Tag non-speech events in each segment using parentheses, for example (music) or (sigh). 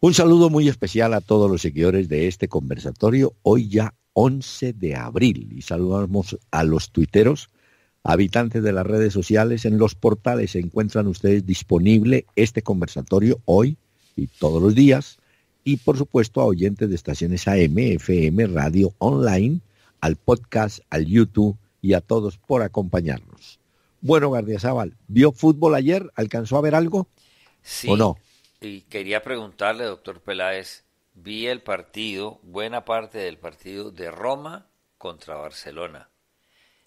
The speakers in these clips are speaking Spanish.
Un saludo muy especial a todos los seguidores de este conversatorio, hoy ya 11 de abril, y saludamos a los tuiteros, habitantes de las redes sociales, en los portales se encuentran ustedes disponible este conversatorio hoy y todos los días, y por supuesto a oyentes de estaciones AM, FM, radio online, al podcast, al YouTube y a todos por acompañarnos. Bueno, García Zaval, ¿vio fútbol ayer? ¿Alcanzó a ver algo? Sí, ¿O no? Y quería preguntarle, doctor Peláez, vi el partido, buena parte del partido de Roma contra Barcelona.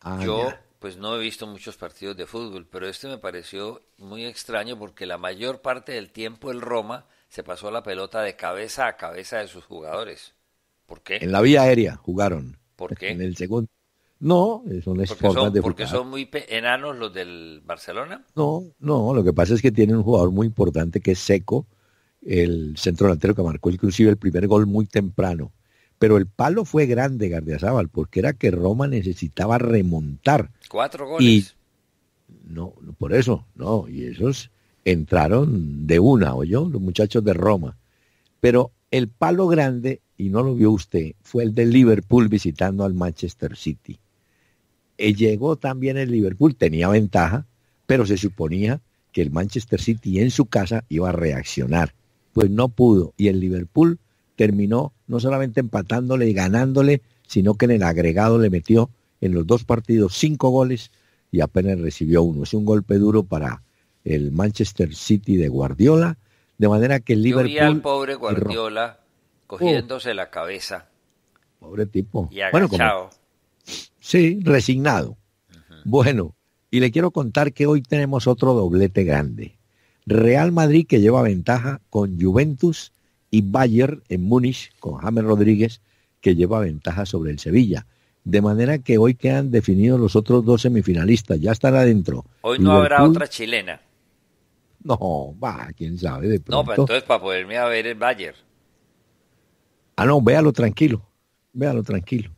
Ah, Yo, pues no he visto muchos partidos de fútbol, pero este me pareció muy extraño porque la mayor parte del tiempo el Roma se pasó la pelota de cabeza a cabeza de sus jugadores. ¿Por qué? En la vía aérea jugaron. ¿Por qué? En el segundo no, son porque son, porque son muy enanos los del Barcelona. No, no, lo que pasa es que tiene un jugador muy importante que es Seco, el centro delantero que marcó inclusive el primer gol muy temprano. Pero el palo fue grande, Gardiazabal, porque era que Roma necesitaba remontar. Cuatro goles. no, por eso, no, y esos entraron de una, yo, los muchachos de Roma. Pero el palo grande, y no lo vio usted, fue el de Liverpool visitando al Manchester City eh, llegó también el Liverpool, tenía ventaja, pero se suponía que el Manchester City en su casa iba a reaccionar. Pues no pudo. Y el Liverpool terminó no solamente empatándole y ganándole, sino que en el agregado le metió en los dos partidos cinco goles y apenas recibió uno. Es un golpe duro para el Manchester City de Guardiola. De manera que el Liverpool. pobre Guardiola cogiéndose la cabeza. Pobre tipo. Sí, resignado. Bueno, y le quiero contar que hoy tenemos otro doblete grande. Real Madrid que lleva ventaja con Juventus y Bayern en Múnich con James Rodríguez que lleva ventaja sobre el Sevilla. De manera que hoy quedan definidos los otros dos semifinalistas, ya estará adentro. Hoy no habrá otra chilena. No, va, quién sabe. No, pero entonces para poderme a ver el Bayern. Ah, no, véalo tranquilo, véalo tranquilo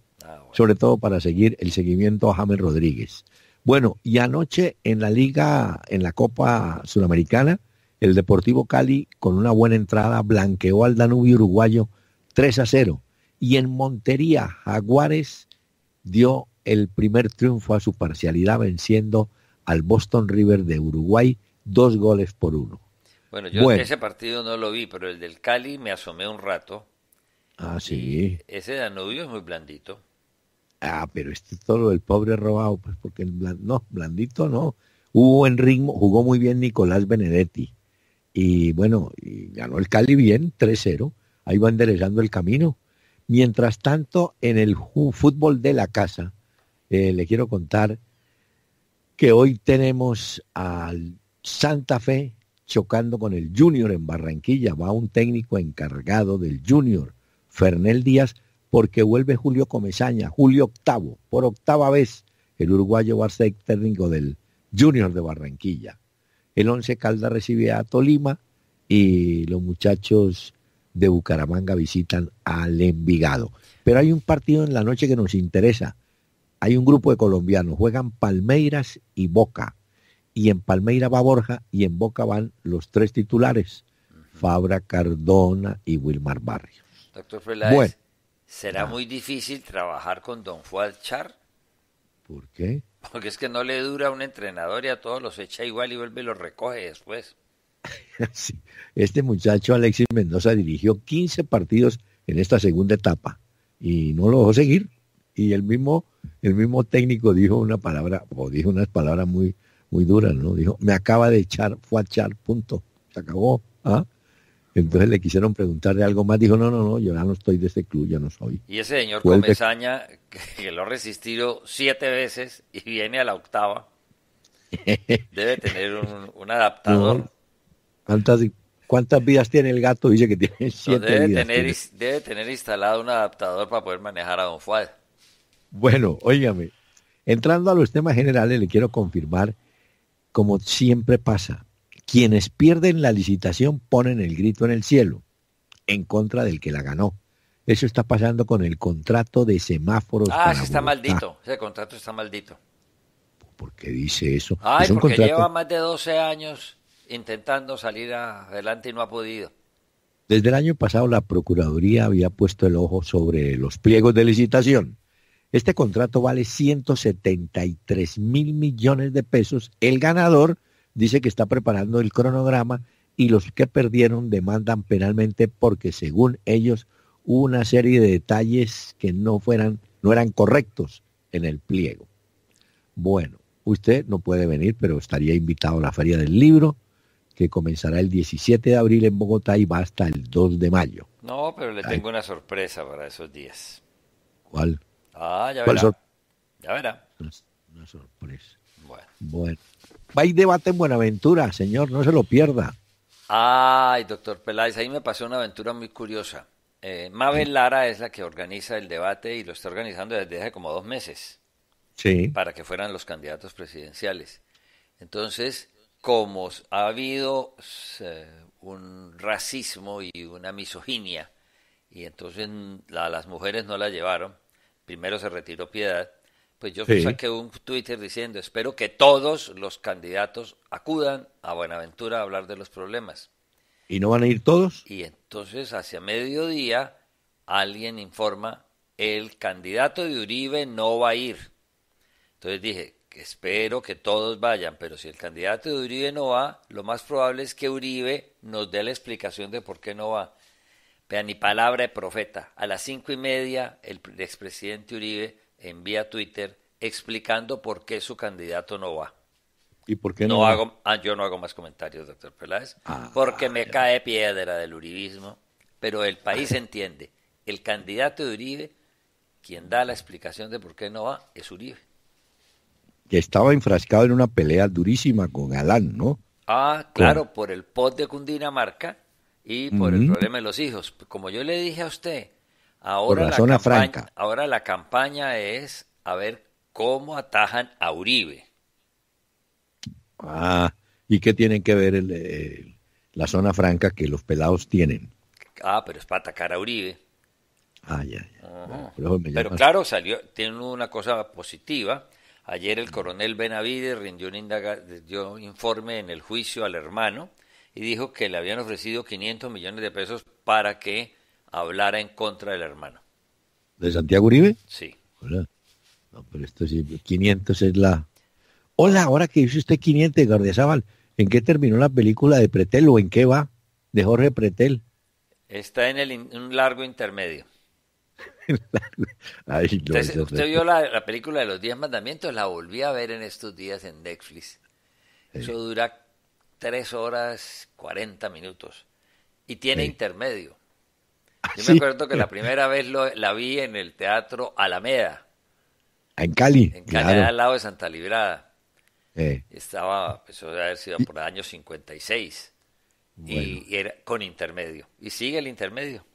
sobre todo para seguir el seguimiento a James Rodríguez. Bueno, y anoche en la liga, en la Copa Sudamericana, el Deportivo Cali con una buena entrada blanqueó al Danubio uruguayo 3 a 0. Y en Montería, Jaguares dio el primer triunfo a su parcialidad venciendo al Boston River de Uruguay dos goles por uno. Bueno, yo ese partido no lo vi, pero el del Cali me asomé un rato. Ah, sí. Ese Danubio es muy blandito ah, pero este todo el pobre robado, pues porque no, blandito no. Hubo en ritmo, jugó muy bien Nicolás Benedetti. Y bueno, ganó el Cali bien, 3-0. Ahí va enderezando el camino. Mientras tanto, en el fútbol de la casa, eh, le quiero contar que hoy tenemos al Santa Fe chocando con el Junior en Barranquilla. Va un técnico encargado del Junior, Fernel Díaz, porque vuelve Julio Comesaña, Julio octavo, por octava vez el uruguayo va del Junior de Barranquilla. El Once Calda recibe a Tolima y los muchachos de Bucaramanga visitan al Envigado. Pero hay un partido en la noche que nos interesa. Hay un grupo de colombianos, juegan Palmeiras y Boca. Y en Palmeira va Borja y en Boca van los tres titulares, Fabra, Cardona y Wilmar Barrios. Será ah. muy difícil trabajar con Don Fuad Char. ¿Por qué? Porque es que no le dura a un entrenador y a todos los echa igual y vuelve y los recoge después. (laughs) Este muchacho Alexis Mendoza dirigió 15 partidos en esta segunda etapa y no lo dejó seguir. Y el mismo, el mismo técnico dijo una palabra, o dijo unas palabras muy, muy duras, ¿no? Dijo, me acaba de echar, fue a punto. Se acabó. ¿ah? Entonces le quisieron preguntarle algo más, dijo, no, no, no, yo ya no estoy de ese club, ya no soy. Y ese señor Comesaña, que lo ha resistido siete veces y viene a la octava, (laughs) debe tener un, adaptador. ¿cuántas, vidas tiene el gato? Dice que tiene siete vidas. Tener, Debe tener instalado un adaptador para poder manejar a Don Fuad. Bueno, óigame, entrando a los temas generales, le quiero confirmar, como siempre pasa, quienes pierden la licitación ponen el grito en el cielo en contra del que la ganó. Eso está pasando con el contrato de semáforos. Ah, está maldito. Ese contrato está maldito. ¿Por qué dice eso? Ay, porque lleva más de 12 años intentando salir adelante y no ha podido. Desde el año pasado la Procuraduría había puesto el ojo sobre los pliegos de licitación. Este contrato vale 173 mil millones de pesos. El ganador dice que está preparando el cronograma y los que perdieron demandan penalmente porque según ellos una serie de detalles que no fueran no eran correctos en el pliego. Bueno, usted no puede venir, pero estaría invitado a la Feria del Libro, que comenzará el 17 de abril en Bogotá y va hasta el 2 de mayo. No, pero le tengo una sorpresa para esos días. ¿Cuál? Ah, ya verá. ya verá. Una sorpresa. Bueno. Va ir debate en Buenaventura, señor, no se lo pierda. Ay, doctor Peláez, ahí me pasó una aventura muy curiosa. Eh, Mabel Lara es la que organiza el debate y lo está organizando desde hace como dos meses. Sí. Para que fueran los candidatos presidenciales. Entonces, como ha habido eh, un racismo y una misoginia, y entonces las mujeres no la llevaron, primero se retiró Piedad, pues yo saqué un Twitter diciendo, espero que todos los candidatos acudan a Buenaventura a hablar de los problemas. ¿Y no van a ir todos? Y entonces hacia mediodía alguien informa, el candidato de Uribe no va a ir. Entonces dije, espero que todos vayan, pero si el candidato de Uribe no va, lo más probable es que Uribe nos dé la explicación de por qué no va. Vean, ni palabra de profeta. A las cinco y media, el expresidente Uribe envía Twitter explicando por qué su candidato no va. ¿Y por qué no? hago, ah, yo no hago más comentarios, doctor Peláez, ah, porque me cae piedra del uribismo, pero el país entiende. El candidato de Uribe, quien da la explicación de por qué no va, es Uribe. Que estaba enfrascado en una pelea durísima con Alán, ¿no? Ah, claro, por el POT de Cundinamarca y por el problema de los hijos. Como yo le dije a usted, Ahora la, zona franca. Ahora la campaña es a ver cómo atajan a Uribe. Ah, ¿y qué tienen que ver el, eh, la zona franca que los pelados tienen? Ah, pero es para atacar a Uribe. Ah, ya, pero claro, salió, tiene una cosa positiva. Ayer el coronel Benavides rindió dio un informe en el juicio al hermano y dijo que le habían ofrecido 500 millones de pesos para que Hablar en contra del hermano. ¿De Santiago Uribe? Sí. Hola. No, pero esto sí, 500 es la... Hola, ahora que dice usted 500, Gardezábal, ¿en qué terminó la película de Pretel o en qué va? De Jorge Pretel. Está en el un largo intermedio. (laughs) Ay, usted, vio la, película de los Diez Mandamientos, la volví a ver en estos días en Netflix. Eso dura tres horas 40 minutos y tiene intermedio. Yo me acuerdo que la primera vez lo, la vi en el Teatro Alameda. Ah, en Cali. En Cali, al lado de Santa Librada. Estaba, pues, eso haber sido por el año 56. Y, era con intermedio. Y sigue el intermedio.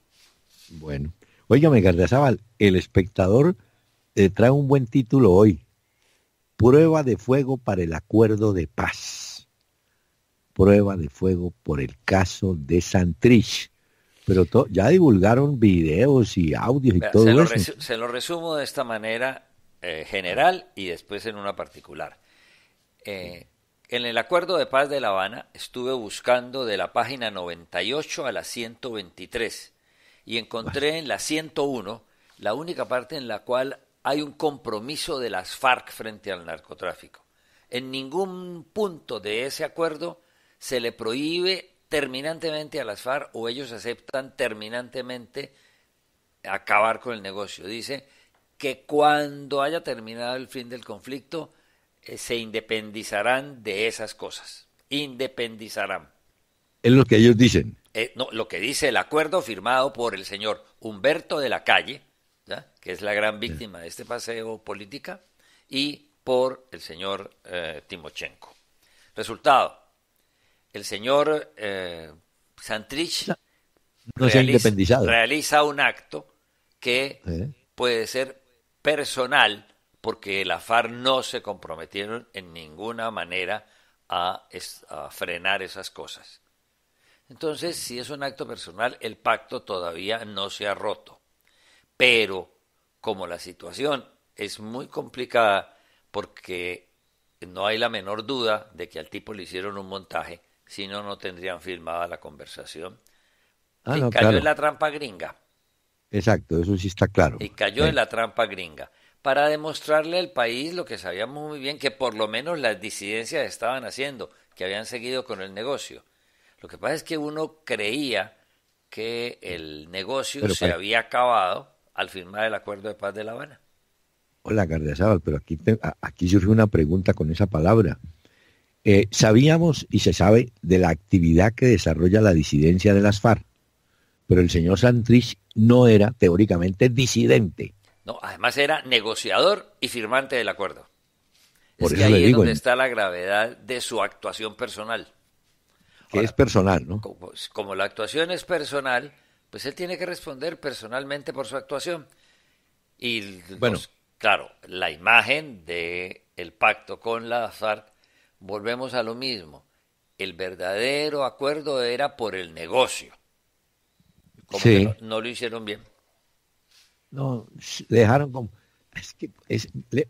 Bueno. Óigame, Gardazábal el espectador eh, trae un buen título hoy. Prueba de fuego para el acuerdo de paz. Prueba de fuego por el caso de Santrich pero ya divulgaron videos y audios y todo eso. Se lo resumo de esta manera eh, general y después en una particular. Eh, en el acuerdo de paz de La Habana estuve buscando de la página 98 a la 123 y encontré en la 101 la única parte en la cual hay un compromiso de las FARC frente al narcotráfico. En ningún punto de ese acuerdo se le prohíbe terminantemente a las FARC o ellos aceptan terminantemente acabar con el negocio. Dice que cuando haya terminado el fin del conflicto eh, se independizarán de esas cosas. Independizarán. Es lo que ellos dicen. Eh, no, lo que dice el acuerdo firmado por el señor Humberto de la Calle, que es la gran víctima de este paseo política, y por el señor eh, Timochenko. Resultado, el señor eh, Santrich realiza, un acto que puede ser personal porque la FARC no se comprometieron en ninguna manera a frenar esas cosas. Entonces, si es un acto personal, el pacto todavía no se ha roto. Pero como la situación es muy complicada porque no hay la menor duda de que al tipo le hicieron un montaje, si no, no tendrían firmada la conversación. y ah, cayó en la trampa gringa. Exacto, eso sí está claro. Y cayó en eh. la trampa gringa. Para demostrarle al país lo que sabíamos muy bien, que por lo menos las disidencias estaban haciendo, que habían seguido con el negocio. Lo que pasa es que uno creía que el negocio se había acabado al firmar el acuerdo de paz de La Habana. Hola, Sábal, pero aquí, aquí surge una pregunta con esa palabra. Eh, sabíamos y se sabe de la actividad que desarrolla la disidencia de las FARC, pero el señor Santrich no era teóricamente disidente. No, además era negociador y firmante del acuerdo. Por es que ahí le digo, es donde está la gravedad de su actuación personal. Que es personal, ¿no? Pues, como, la actuación es personal, pues él tiene que responder personalmente por su actuación. Y bueno, pues, claro, la imagen de pacto con las FARC volvemos a lo mismo. El verdadero acuerdo era por el negocio. Como que no, lo hicieron bien. No, dejaron como... Es que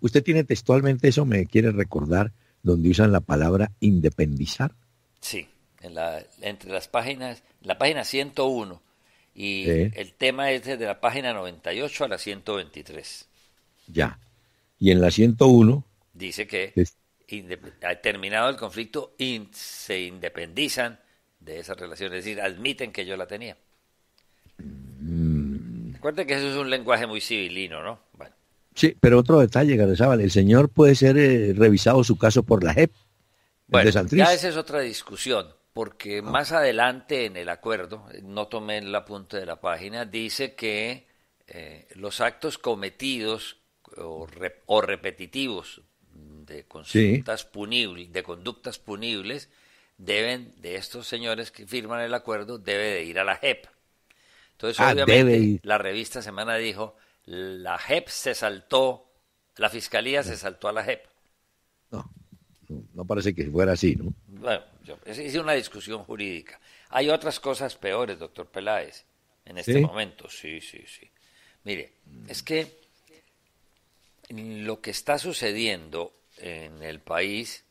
usted tiene textualmente eso, me quiere recordar, donde usan la palabra independizar. Sí, en la, entre las páginas, la página 101 y el tema es desde la página 98 a la 123. Ya. Y en la 101 dice que ha terminado el conflicto, y se independizan de esa relación, es decir, admiten que yo la tenía. Mm. que eso es un lenguaje muy civilino, ¿no? Sí, pero otro detalle, Garrezábal, el señor puede ser eh, revisado su caso por la JEP. Bueno, ya esa es otra discusión, porque ah. más adelante en el acuerdo, eh, no tomé la apunte de la página, dice que eh, los actos cometidos o repetitivos de, conductas, punibles, de conductas punibles deben, de estos señores que firman el acuerdo, debe de ir a la JEP. Entonces, ah, obviamente, la revista Semana dijo, la JEP se saltó, la fiscalía se saltó a la JEP. No, no parece que fuera así, ¿no? Bueno, yo, una discusión jurídica. Hay otras cosas peores, doctor Peláez, en este momento. Sí, sí, sí. Mire, es que lo que está sucediendo en el país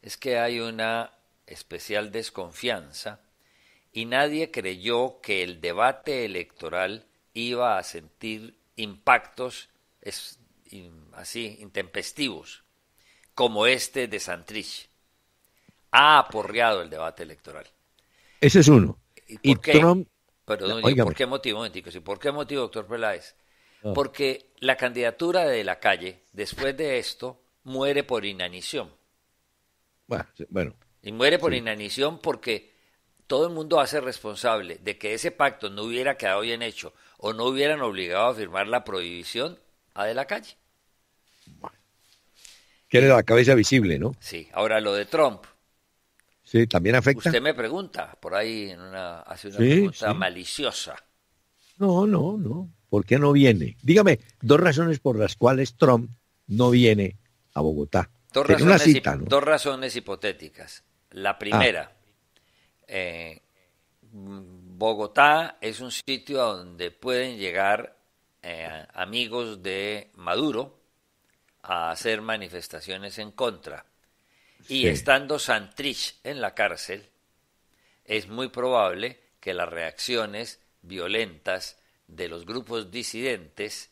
es que hay una especial desconfianza y nadie creyó que el debate electoral iba a sentir impactos así intempestivos como este de Santrich. Ha aporreado el debate electoral. Ese es uno. ¿Y, por qué? ¿por qué motivo, ¿Por qué motivo, doctor Peláez? Ah. Porque la candidatura de la calle, después de esto, muere por inanición. Bueno, y muere por inanición porque todo el mundo hace responsable de que ese pacto no hubiera quedado bien hecho o no hubieran obligado a firmar la prohibición a de la calle. tiene la cabeza visible, ¿no? Sí, ahora lo de Trump. Sí, también afecta. Usted me pregunta, por ahí en una, hace una pregunta maliciosa. No, no, no. ¿Por qué no viene? Dígame dos razones por las cuales Trump no viene Bogotá. Dos razones, hipotéticas. La ah. primera, eh, Bogotá es un sitio a donde pueden llegar eh, amigos de Maduro a hacer manifestaciones en contra. Y estando Santrich en la cárcel, es muy probable que las reacciones violentas de los grupos disidentes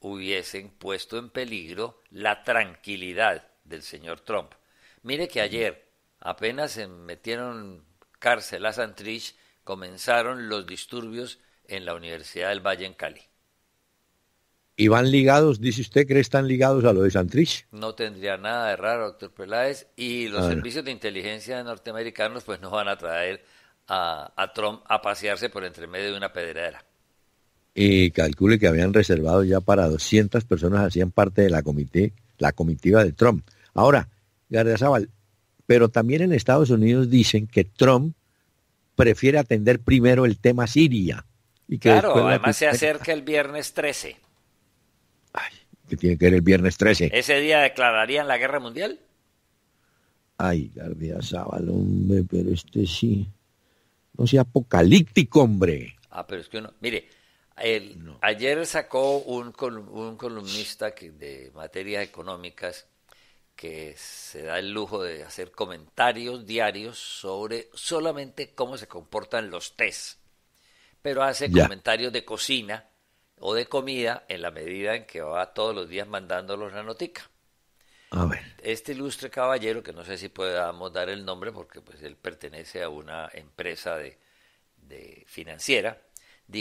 hubiesen puesto en peligro la tranquilidad del señor Trump. Mire que ayer apenas se metieron cárcel a Santrich, comenzaron los disturbios en la Universidad del Valle en Cali. ¿Y van ligados, dice usted, que están ligados a lo de Santrich? No tendría nada de raro, doctor Peláez, y los ah, servicios de inteligencia norteamericanos pues no van a traer a, a Trump a pasearse por entre medio de una pedrera y calcule que habían reservado ya para 200 personas, hacían parte de la, comité, la comitiva de Trump. Ahora, Zaval, pero también en Estados Unidos dicen que Trump prefiere atender primero el tema Siria. Y claro, además se acerca el viernes 13. Ay, que tiene que ver el viernes 13. ¿Ese día declararían la guerra mundial? Ay, Gardiazabal, hombre, pero este sí. No sea apocalíptico, hombre. Ah, pero es que uno. Mire, Ayer sacó un, un columnista que, de materias económicas que se da el lujo de hacer comentarios diarios sobre solamente cómo se comportan los test, pero hace comentarios de cocina o de comida en la medida en que va todos los días mandándolos la notica. Este ilustre caballero, que no sé si podamos dar el nombre porque pues él pertenece a una empresa de financiera,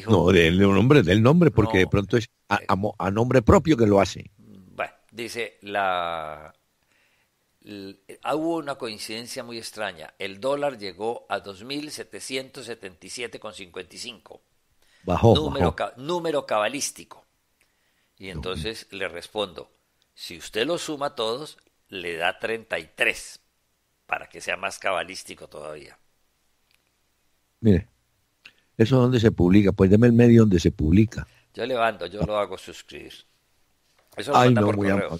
no, del nombre, del nombre, porque de pronto es eh, a, nombre propio que lo hace. Bueno, dice, la, hubo una coincidencia muy extraña. El dólar llegó a 2.777,55. Bajó, número, número cabalístico. Y entonces le respondo, si usted lo suma a todos, le da 33, para que sea más cabalístico todavía. Mire. ¿Eso dónde se publica? Pues deme el medio donde se publica. Yo levanto yo lo hago suscribir. Eso lo por correo.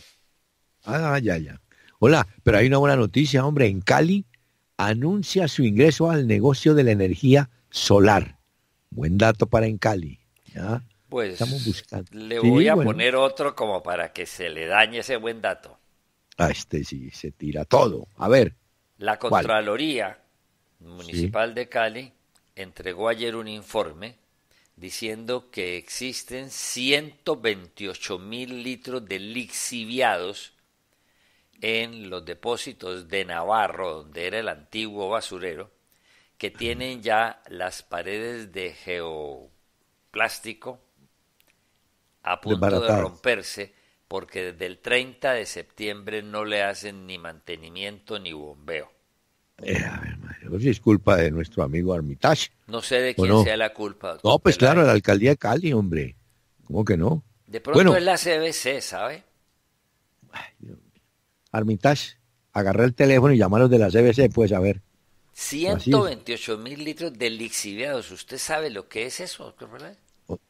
Ah, ya, ya. Hola, pero hay una buena noticia, hombre. En Cali anuncia su ingreso al negocio de la energía solar. Buen dato para en Cali. Pues Estamos buscando. le voy a poner otro como para que se le dañe ese buen dato. Ah, este sí, se tira todo. A ver. La Contraloría Municipal de Cali entregó ayer un informe diciendo que existen 128 mil litros de lixiviados en los depósitos de Navarro, donde era el antiguo basurero, que tienen ya las paredes de geoplástico a punto de romperse porque desde el 30 de septiembre no le hacen ni mantenimiento ni bombeo. Eh, pues es culpa de nuestro amigo Armitage. No sé de quién sea la culpa. No, pues claro, la alcaldía de Cali, hombre. ¿Cómo que no? De pronto bueno, es la CBC, ¿sabe? Armitage, agarré el teléfono y los de la CBC, pues a ver. 128 mil litros de lixiviados. ¿Usted sabe lo que es eso?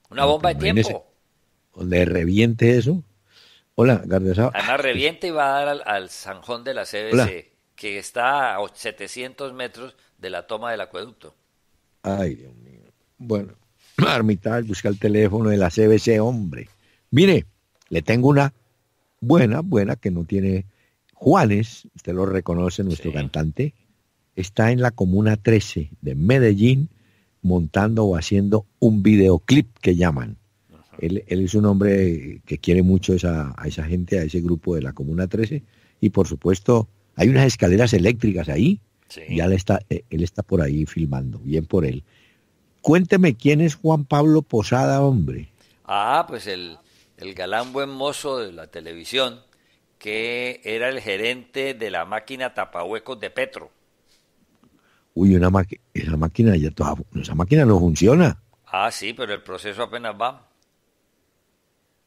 Una bomba de tiempo. Donde reviente eso. Hola, Gardezaba. Además, reviente y va a dar al, al zanjón de la CBC que está a 700 metros de la toma del acueducto. Ay, Dios mío. Bueno, (clears throat) Armital busca el teléfono de la CBC, hombre. Mire, le tengo una buena, buena que no tiene Juanes, usted lo reconoce, nuestro cantante, está en la Comuna 13 de Medellín montando o haciendo un videoclip que llaman. Él, es un hombre que quiere mucho a esa gente, a ese grupo de la Comuna 13 y por supuesto hay unas escaleras eléctricas ahí. ya él está, eh, él está por ahí filmando, bien por él. Cuénteme quién es Juan Pablo Posada, hombre. Ah, pues el, galán buen mozo de la televisión, que era el gerente de la máquina tapahuecos de Petro. Uy, una esa máquina ya esa máquina no funciona. Ah, sí, pero el proceso apenas va.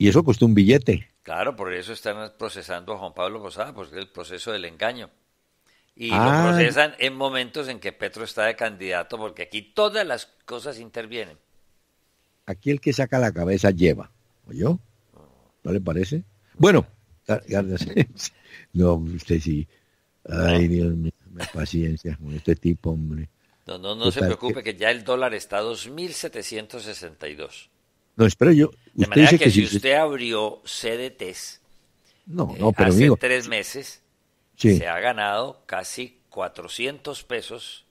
Y eso costó un billete. Claro, por eso están procesando a Juan Pablo Posada, porque es el proceso del engaño. Y lo ah. procesan en momentos en que Petro está de candidato, porque aquí todas las cosas intervienen. Aquí el que saca la cabeza lleva, o yo? ¿No le parece? Bueno, (laughs) no, usted sí. Ay, Dios mío, paciencia con este tipo, hombre. No, no, no se preocupe que... que ya el dólar está a 2.762. No, espero yo. Usted de dice que, si usted, abrió CDTs no, eh, no, hace tres meses, se ha ganado casi 400 pesos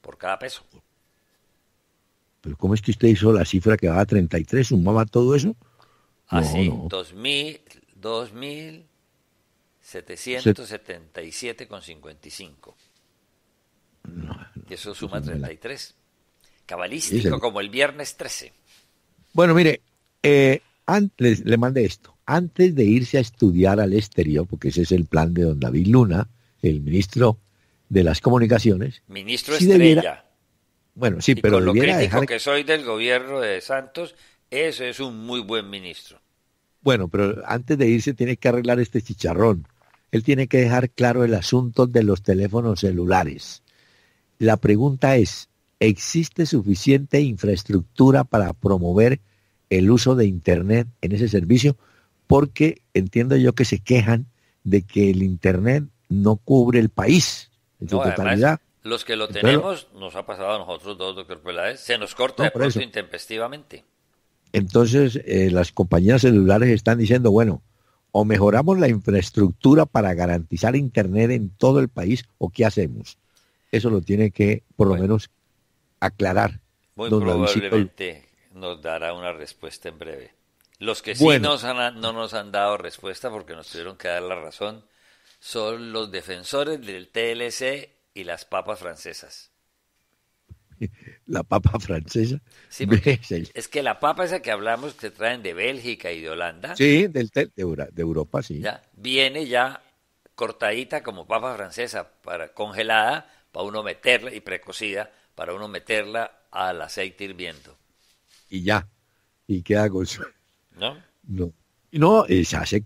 por cada peso. Pero ¿cómo es que usted hizo la cifra que va a 33? ¿Sumaba todo eso? Así, no, 2.777,55. y eso suma 33. Cabalístico como el viernes 13. Bueno, mire, eh, antes, le mandé esto. Antes de irse a estudiar al exterior, porque ese es el plan de don David Luna, el ministro de las comunicaciones. Ministro Estrella. bueno, sí, pero con lo crítico dejar... que soy del gobierno de Santos, ese es un muy buen ministro. Bueno, pero antes de irse tiene que arreglar este chicharrón. Él tiene que dejar claro el asunto de los teléfonos celulares. La pregunta es, ¿Existe suficiente infraestructura para promover el uso de Internet en ese servicio? Porque entiendo yo que se quejan de que el Internet no cubre el país en su totalidad. los que lo tenemos, nos ha pasado a nosotros dos, doctor se nos corta el intempestivamente. Entonces, eh, las compañías celulares están diciendo, bueno, o mejoramos la infraestructura para garantizar Internet en todo el país, o qué hacemos. Eso lo tiene que, por lo menos, aclarar. Muy probablemente nos dará una respuesta en breve. Los que sí nos han, no nos han dado respuesta porque nos tuvieron que dar la razón son los defensores del TLC y las papas francesas. (laughs) La papa francesa. Sí, es que la papa esa que hablamos que traen de Bélgica y de Holanda. Sí, del, de, Europa, sí. viene ya cortadita como papa francesa, para, congelada, para uno meterla y precocida para uno meterla al aceite hirviendo. Y ya, y queda hago su... ¿No? No, no hace, eh,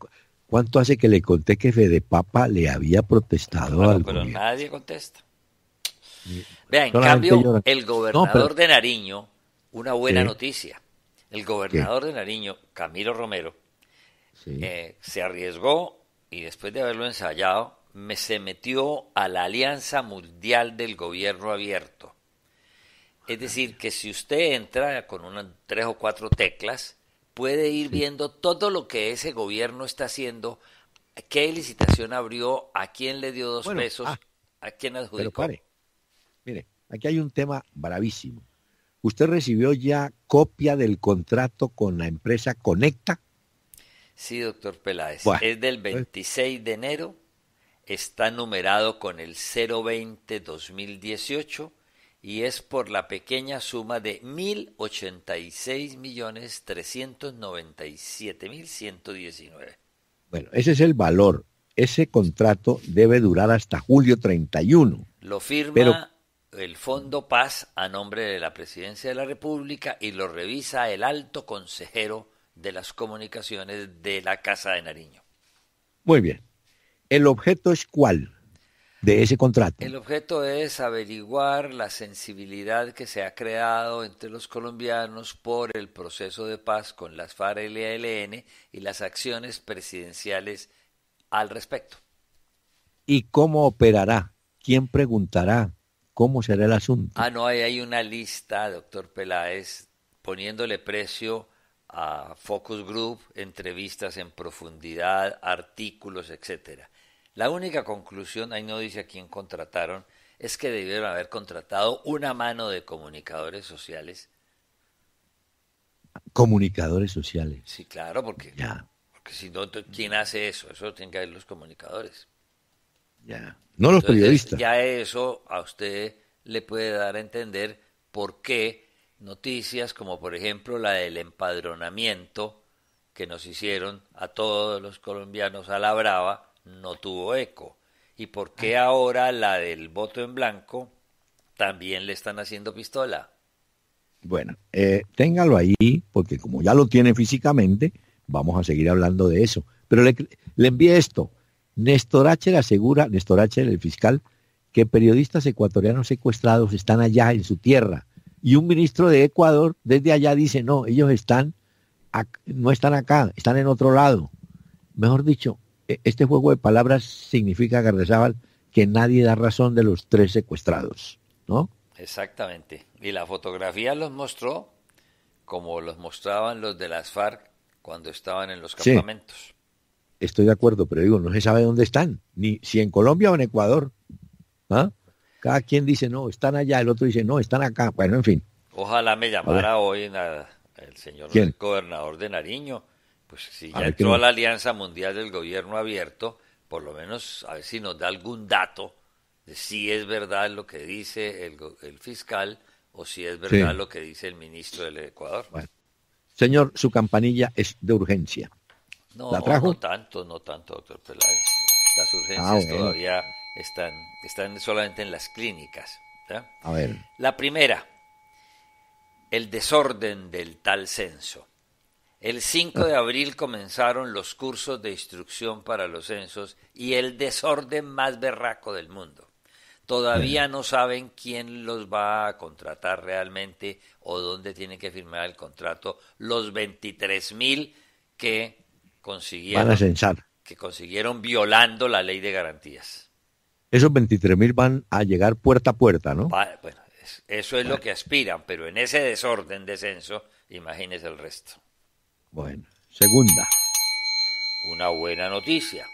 ¿cuánto hace que le conté que Fede Papa le había protestado al Pero nadie contesta. Vea, en cambio, el gobernador de Nariño, una buena noticia. El gobernador de Nariño, Camilo Romero, eh, se arriesgó y después de haberlo ensayado, me, se metió a la Alianza Mundial del Gobierno Abierto. Es decir, que si usted entra con unas tres o cuatro teclas, puede ir viendo todo lo que ese gobierno está haciendo, qué licitación abrió, a quién le dio dos pesos, ah, a quién adjudicó. Pero pare. Mire, aquí hay un tema bravísimo. ¿Usted recibió ya copia del contrato con la empresa Conecta? Sí, doctor Peláez. es del 26 de enero, está numerado con el 020-2018 y es por la pequeña suma de 1.086.397.119. Bueno, ese es el valor. Ese contrato debe durar hasta julio 31. Lo firma el Fondo Paz a nombre de la Presidencia de la República y lo revisa el alto consejero de las comunicaciones de la Casa de Nariño. Muy bien. ¿El objeto es cuál? de ese contrato. El objeto es averiguar la sensibilidad que se ha creado entre los colombianos por el proceso de paz con las farc e y las acciones presidenciales al respecto. ¿Y cómo operará? ¿Quién preguntará? ¿Cómo será el asunto? Ah, no, ahí hay una lista, doctor Peláez, poniéndole precio a focus group, entrevistas en profundidad, artículos, etcétera. La única conclusión, ahí no dice a quién contrataron, es que debieron haber contratado una mano de comunicadores sociales. Comunicadores sociales. Sí, claro, porque, ya. porque si no, ¿quién hace eso? Eso tiene que haber los comunicadores. Ya, no los periodistas. Ya eso a usted le puede dar a entender por qué noticias como por ejemplo la del empadronamiento que nos hicieron a todos los colombianos a la brava, no tuvo eco. ¿Y por qué ahora la del voto en blanco también le están haciendo pistola? Bueno, eh, téngalo ahí, porque como ya lo tiene físicamente, vamos a seguir hablando de eso. Pero le, le envié esto. Néstor le asegura, Néstor H. el fiscal, que periodistas ecuatorianos secuestrados están allá en su tierra. Y un ministro de Ecuador desde allá dice, no, ellos están, no están acá, están en otro lado. Mejor dicho, e, este juego de palabras significa, Gardezábal, que nadie da razón de los tres secuestrados, ¿no? Exactamente. Y la fotografía los mostró como los mostraban los de las FARC cuando estaban en los campamentos. estoy de acuerdo, pero digo, no se sabe dónde están, ni si en Colombia o en Ecuador. ¿Ah? Cada quien dice, no, están allá, el otro dice, no, están acá. Bueno, en fin. Ojalá me llamara hoy el señor gobernador de Nariño pues si ya entró a la Alianza Mundial del Gobierno Abierto, por lo menos a ver si nos da algún dato de si es verdad lo que dice el, fiscal o si es verdad lo que dice el ministro del Ecuador. Señor, su campanilla es de urgencia. No, no tanto, no tanto, doctor Las urgencias ah, todavía están, están solamente en las clínicas. A ver. La primera, el desorden del tal censo. El 5 de abril comenzaron los cursos de instrucción para los censos y el desorden más berraco del mundo. Todavía no saben quién los va a contratar realmente o dónde tienen que firmar el contrato. Los 23 mil que consiguieron, que consiguieron violando la ley de garantías. Esos 23.000 mil van a llegar puerta a puerta, ¿no? bueno, eso es lo que aspiran, pero en ese desorden de censo, imagínese el resto. Bueno, segunda. Una buena noticia.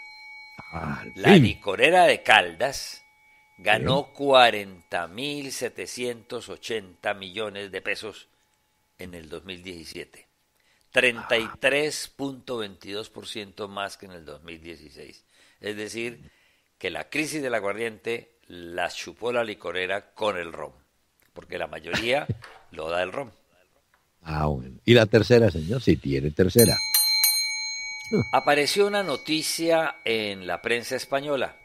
la licorera de Caldas ganó 40.780 millones de pesos en el 2017. 33.22% más que en el 2016. Es decir, que la crisis del aguardiente la chupó la licorera con el rom, porque la mayoría lo da el rom. Ah, ¿Y la tercera, señor? Si tiene tercera. Apareció una noticia en la prensa española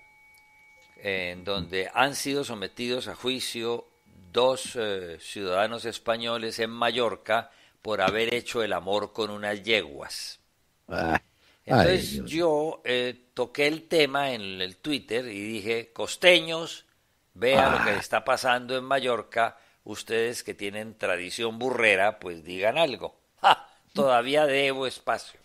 en donde han sido sometidos a juicio dos eh, ciudadanos españoles en Mallorca por haber hecho el amor con unas yeguas. Ah, Entonces yo eh, toqué el tema en el Twitter y dije, costeños, vean lo que ah. está pasando en Mallorca, ustedes que tienen tradición burrera, pues digan algo. Todavía debo espacio.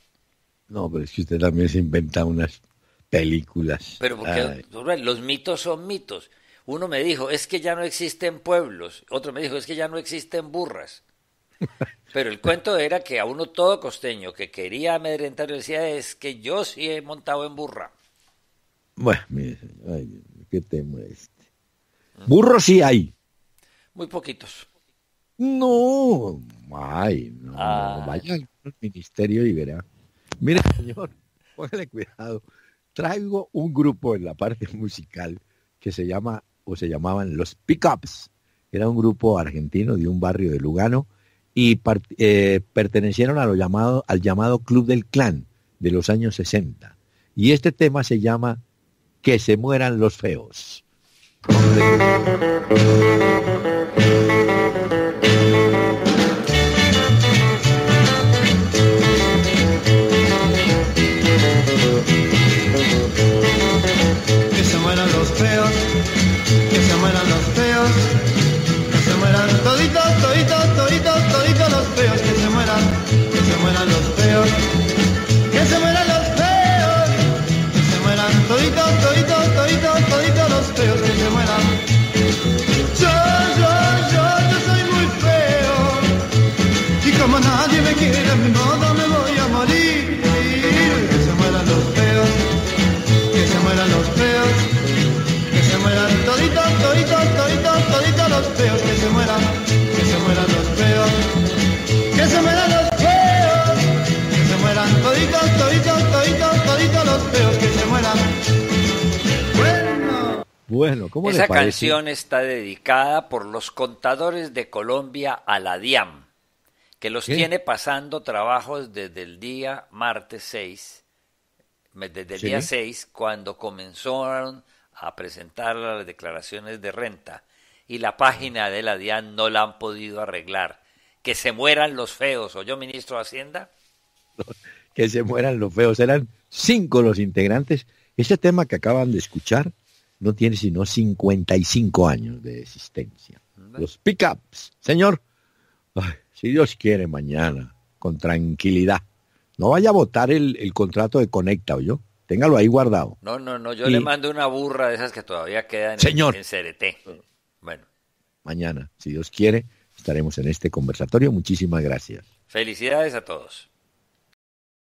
No, pero es que usted también se inventa unas películas. Pero porque los mitos son mitos. Uno me dijo, es que ya no existen pueblos. Otro me dijo, es que ya no existen burras. (laughs) Pero el cuento era que a uno todo costeño que quería amedrentar decía, es que yo sí he montado en burra. Bueno, mire, ay, qué tema este. Burros sí hay, muy poquitos. No, ay, ah. vaya al ministerio y verá. Mire, señor, (laughs) póngale cuidado. Traigo un grupo en la parte musical que se llama o se llamaban los Pickups. Era un grupo argentino de un barrio de Lugano y eh, pertenecieron a lo llamado, al llamado Club del Clan de los años 60. Y este tema se llama Que se mueran los feos. Esa canción está dedicada por los contadores de Colombia a la DIAM, que los tiene pasando trabajos desde el día martes 6, desde el día 6, cuando comenzaron a presentar las declaraciones de renta y la página de la DIAN no la han podido arreglar. Que se mueran los feos, yo ministro de Hacienda? (laughs) que se mueran los feos. Eran cinco los integrantes. Este tema que acaban de escuchar no tiene sino 55 años de existencia. Los pickups, señor, si Dios quiere mañana, con tranquilidad, no vaya a votar el, el contrato de Conecta, o yo. Téngalo ahí guardado. No, no, no, yo le mando una burra de esas que todavía quedan en, en CRT. Bueno. Mañana, si Dios quiere, estaremos en este conversatorio. Muchísimas gracias. Felicidades a todos.